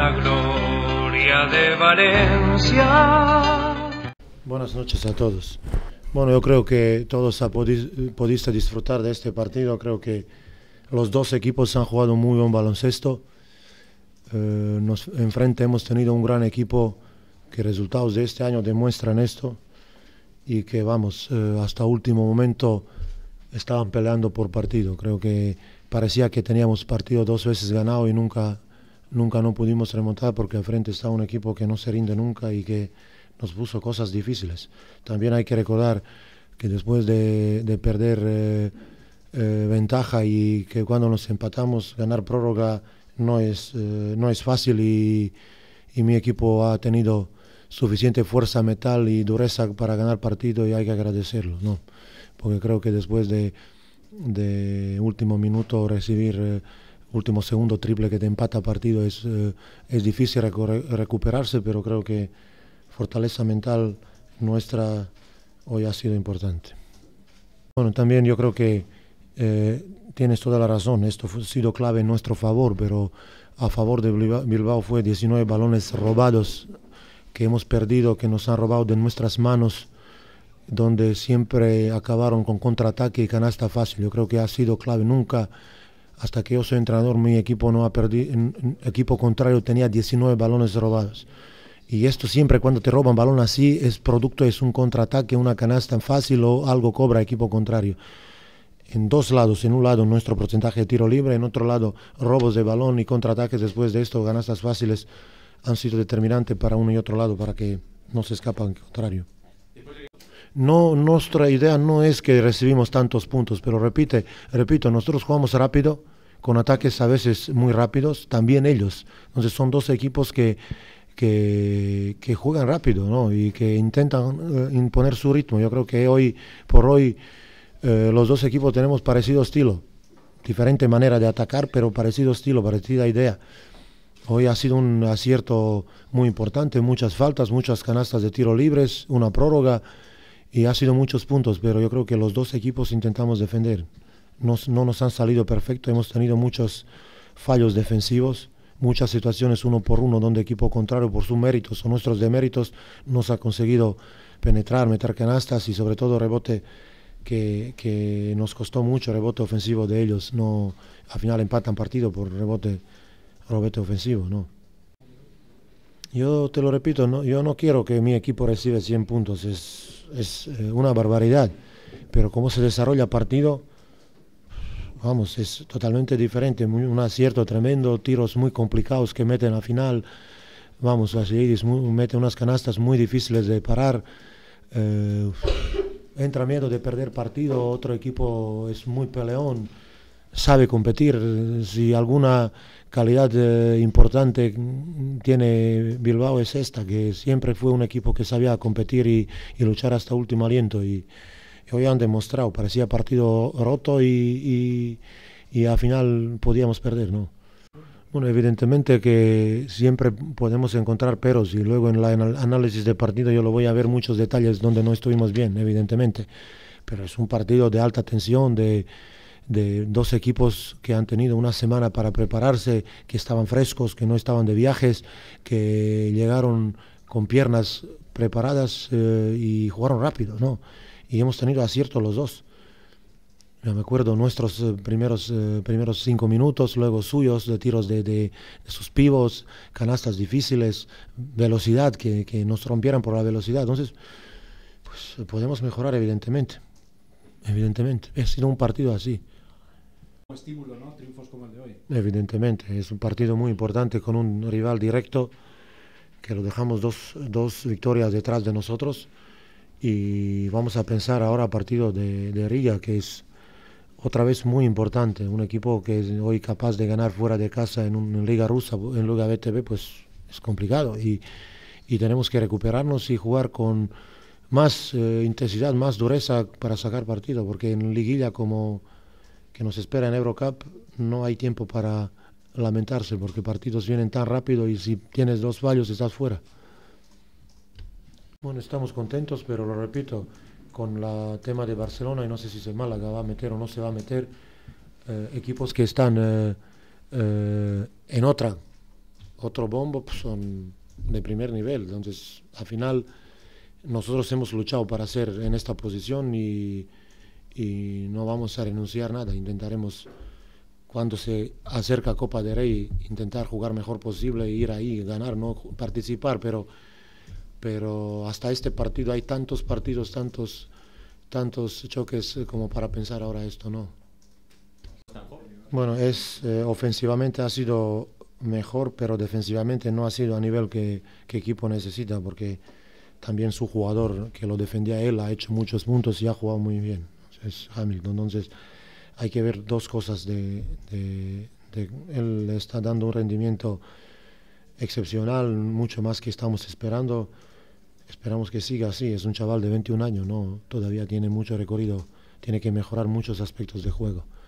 la gloria de Valencia. Buenas noches a todos. Bueno, yo creo que todos pudiste disfrutar de este partido. Creo que los dos equipos han jugado muy buen baloncesto. Eh, nos enfrente hemos tenido un gran equipo que resultados de este año demuestran esto y que vamos, eh, hasta último momento estaban peleando por partido. Creo que parecía que teníamos partido dos veces ganado y nunca nunca no pudimos remontar porque al frente está un equipo que no se rinde nunca y que nos puso cosas difíciles. También hay que recordar que después de, perder eh, eh, ventaja y que cuando nos empatamos ganar prórroga no es, eh, no es fácil y, mi equipo ha tenido suficiente fuerza, metal y dureza para ganar partido y hay que agradecerlo, ¿no? porque creo que después de, de último minuto recibir último segundo triple que te empata partido es, eh, es difícil recuperarse, pero creo que fortaleza mental nuestra hoy ha sido importante. Bueno, también yo creo que eh, tienes toda la razón, esto ha sido clave en nuestro favor, pero a favor de Bilbao fue 19 balones robados que hemos perdido, que nos han robado de nuestras manos, donde siempre acabaron con contraataque y canasta fácil. Yo creo que ha sido clave nunca hasta que yo soy entrenador, mi equipo no ha perdido, equipo contrario tenía 19 balones robados. Y esto siempre cuando te roban balón así es producto, es un contraataque, una canasta fácil o algo cobra equipo contrario. En dos lados, en un lado nuestro porcentaje de tiro libre, en otro lado robos de balón y contraataques después de esto, ganastas fáciles han sido determinantes para uno y otro lado para que no se escapan al contrario. No, nuestra idea no es que recibimos tantos puntos, pero repite, repito, nosotros jugamos rápido, con ataques a veces muy rápidos, también ellos. Entonces son dos equipos que, que, juegan rápido ¿no? y que intentan eh, imponer su ritmo. Yo creo que hoy por hoy eh, los dos equipos tenemos parecido estilo, diferente manera de atacar, pero parecido estilo, parecida idea. Hoy ha sido un acierto muy importante, muchas faltas, muchas canastas de tiro libres, una prórroga y ha sido muchos puntos, pero yo creo que los dos equipos intentamos defender. Nos, no nos han salido perfecto, hemos tenido muchos fallos defensivos, muchas situaciones uno por uno donde equipo contrario por sus méritos o nuestros deméritos nos ha conseguido penetrar, meter canastas y sobre todo rebote que, que nos costó mucho, rebote ofensivo de ellos. No, al final empatan partido por rebote, rebote ofensivo, ¿no? Yo te lo repito, yo no quiero que mi equipo reciba 100 puntos, es, eh, una barbaridad. Pero cómo se desarrolla partido, vamos, es totalmente diferente. un acierto tremendo, tiros muy complicados que meten a final. Vamos, Ladies mete unas canastas muy difíciles de parar. Eh, entra miedo de perder partido, otro equipo es muy peleón sabe competir. Si alguna calidad eh, importante tiene Bilbao es esta, que siempre fue un equipo que sabía competir y, luchar hasta último aliento. Y, hoy han demostrado, parecía partido roto y, y, al final podíamos perder, ¿no? Bueno, evidentemente que siempre podemos encontrar peros y luego en el análisis de partido yo lo voy a ver muchos detalles donde no estuvimos bien, evidentemente. Pero es un partido de alta tensión, de, de dos equipos que han tenido una semana para prepararse, que estaban frescos, que no estaban de viajes, que llegaron con piernas preparadas eh, y jugaron rápido, ¿no? Y hemos tenido acierto los dos. Yo me acuerdo nuestros eh, primeros, eh, primeros cinco minutos, luego suyos, de tiros de, sus pivos, canastas difíciles, velocidad, que, que, nos rompieran por la velocidad. Entonces, pues podemos mejorar evidentemente. Evidentemente. Ha sido un partido así estímulo, ¿no? Triunfos como el de hoy. Evidentemente, es un partido muy importante con un rival directo que lo dejamos dos, dos victorias detrás de nosotros y vamos a pensar ahora partido de, de Riga, que es otra vez muy importante, un equipo que es hoy capaz de ganar fuera de casa en, una liga rusa, en liga BTB, pues es complicado y, y tenemos que recuperarnos y jugar con más eh, intensidad, más dureza para sacar partido, porque en liguilla como que nos espera en Eurocup, no hay tiempo para lamentarse, porque partidos vienen tan rápido y si tienes dos fallos estás fuera. Bueno, estamos contentos, pero lo repito, con la tema de Barcelona, y no sé si se Málaga va a meter o no se va a meter, eh, equipos que están eh, eh, en otra, otro bombo, pues, son de primer nivel. Entonces, al final, nosotros hemos luchado para ser en esta posición y y no vamos a renunciar nada, intentaremos cuando se acerca Copa de Rey intentar jugar mejor posible, ir ahí, ganar, no participar, pero, pero hasta este partido hay tantos partidos, tantos, tantos choques eh, como para pensar ahora esto, ¿no? Bueno, es, eh, ofensivamente ha sido mejor, pero defensivamente no ha sido a nivel que equipo necesita, porque también su jugador que lo defendía él ha hecho muchos puntos y ha jugado muy bien es Hamilton. Entonces, hay que ver dos cosas. De, de, él está dando un rendimiento excepcional, mucho más que estamos esperando. Esperamos que siga así. Es un chaval de 21 años, ¿no? Todavía tiene mucho recorrido. Tiene que mejorar muchos aspectos de juego.